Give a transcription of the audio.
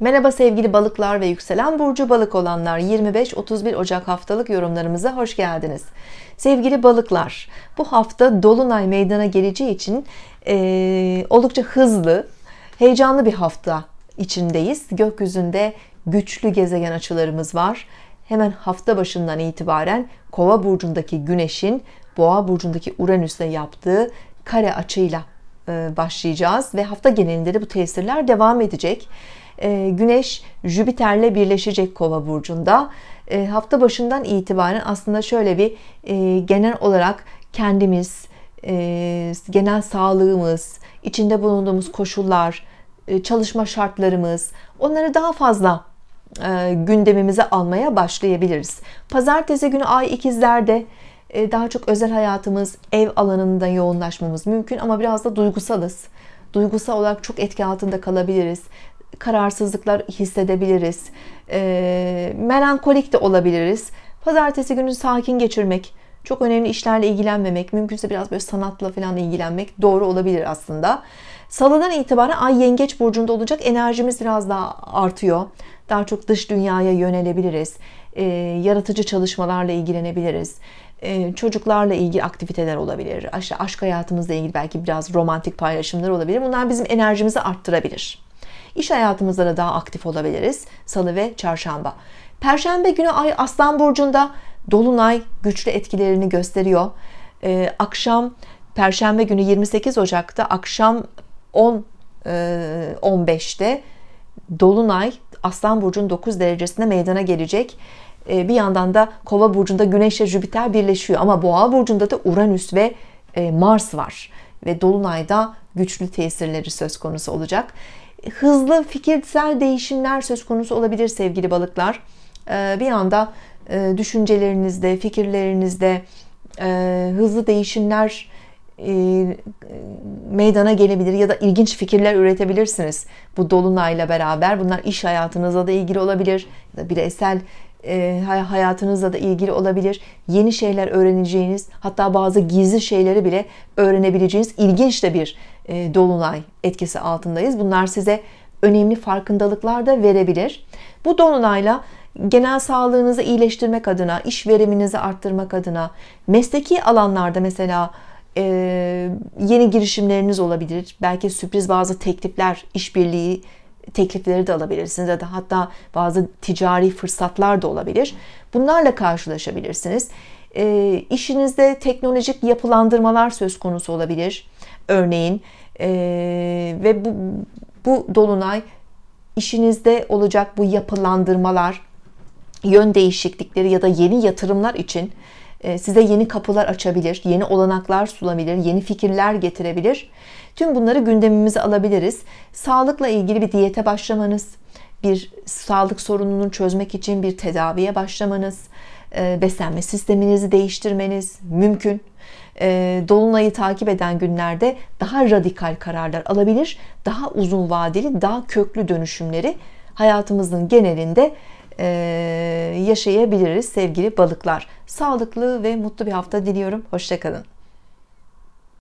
Merhaba sevgili balıklar ve yükselen burcu balık olanlar 25-31 Ocak haftalık yorumlarımıza hoş geldiniz. Sevgili balıklar bu hafta Dolunay meydana geleceği için e, oldukça hızlı, heyecanlı bir hafta içindeyiz. Gökyüzünde güçlü gezegen açılarımız var. Hemen hafta başından itibaren Kova burcundaki Güneş'in Boğa burcundaki Uranüs'le yaptığı kare açıyla e, başlayacağız ve hafta genelinde de bu tesirler devam edecek. E, Güneş Jüpiter'le birleşecek Kova burcunda. E, hafta başından itibaren aslında şöyle bir genel olarak kendimiz, genel sağlığımız, içinde bulunduğumuz koşullar, çalışma şartlarımız, onları daha fazla gündemimize almaya başlayabiliriz. Pazartesi günü Ay ikizlerde e, daha çok özel hayatımız, ev alanında yoğunlaşmamız mümkün ama biraz da duygusalız. Duygusal olarak çok etki altında kalabiliriz. Kararsızlıklar hissedebiliriz. E, melankolik de olabiliriz. Pazartesi günü sakin geçirmek, çok önemli işlerle ilgilenmemek, mümkünse biraz böyle sanatla falan ilgilenmek doğru olabilir aslında. Salıdan itibaren Ay Yengeç burcunda olacak enerjimiz biraz daha artıyor. Daha çok dış dünyaya yönelebiliriz. E, yaratıcı çalışmalarla ilgilenebiliriz. E, çocuklarla ilgili aktiviteler olabilir. aşk hayatımızla ilgili belki biraz romantik paylaşımlar olabilir. Bunlar bizim enerjimizi arttırabilir. İş hayatımızda da daha aktif olabiliriz. Salı ve çarşamba. Perşembe günü ay Aslan Burcu'nda Dolunay güçlü etkilerini gösteriyor. E, akşam Perşembe günü 28 Ocak'ta akşam 10 e, 15'te Dolunay Aslan Burcu'nun 9 derecesinde meydana gelecek ee, bir yandan da Kova burcunda Güneş ile Jüpiter birleşiyor ama Boğa burcunda da Uranüs ve e, Mars var ve dolunayda güçlü tesirleri söz konusu olacak. Hızlı fikirsel değişimler söz konusu olabilir sevgili balıklar. Ee, bir anda e, düşüncelerinizde, fikirlerinizde e, hızlı değişimler e, meydana gelebilir ya da ilginç fikirler üretebilirsiniz. Bu dolunayla beraber bunlar iş hayatınızla da ilgili olabilir ya da bireysel e, hayatınızla da ilgili olabilir. Yeni şeyler öğreneceğiniz, hatta bazı gizli şeyleri bile öğrenebileceğiniz ilginç de bir e, dolunay etkisi altındayız. Bunlar size önemli farkındalıklar da verebilir. Bu dolunayla genel sağlığınızı iyileştirmek adına, iş veriminizi arttırmak adına, mesleki alanlarda mesela e, yeni girişimleriniz olabilir. Belki sürpriz bazı teklifler, işbirliği teklifleri de alabilirsiniz ya da hatta bazı ticari fırsatlar da olabilir. Bunlarla karşılaşabilirsiniz. E, işinizde teknolojik yapılandırmalar söz konusu olabilir. Örneğin e, ve bu, bu dolunay işinizde olacak bu yapılandırmalar, yön değişiklikleri ya da yeni yatırımlar için ee, size yeni kapılar açabilir, yeni olanaklar sulabilir, yeni fikirler getirebilir. Tüm bunları gündemimize alabiliriz. Sağlıkla ilgili bir diyete başlamanız, bir sağlık sorununu çözmek için bir tedaviye başlamanız, e, beslenme sisteminizi değiştirmeniz mümkün. E, dolunay'ı takip eden günlerde daha radikal kararlar alabilir, daha uzun vadeli, daha köklü dönüşümleri hayatımızın genelinde e, yaşayabiliriz sevgili balıklar. Sağlıklı ve mutlu bir hafta diliyorum. Hoşçakalın.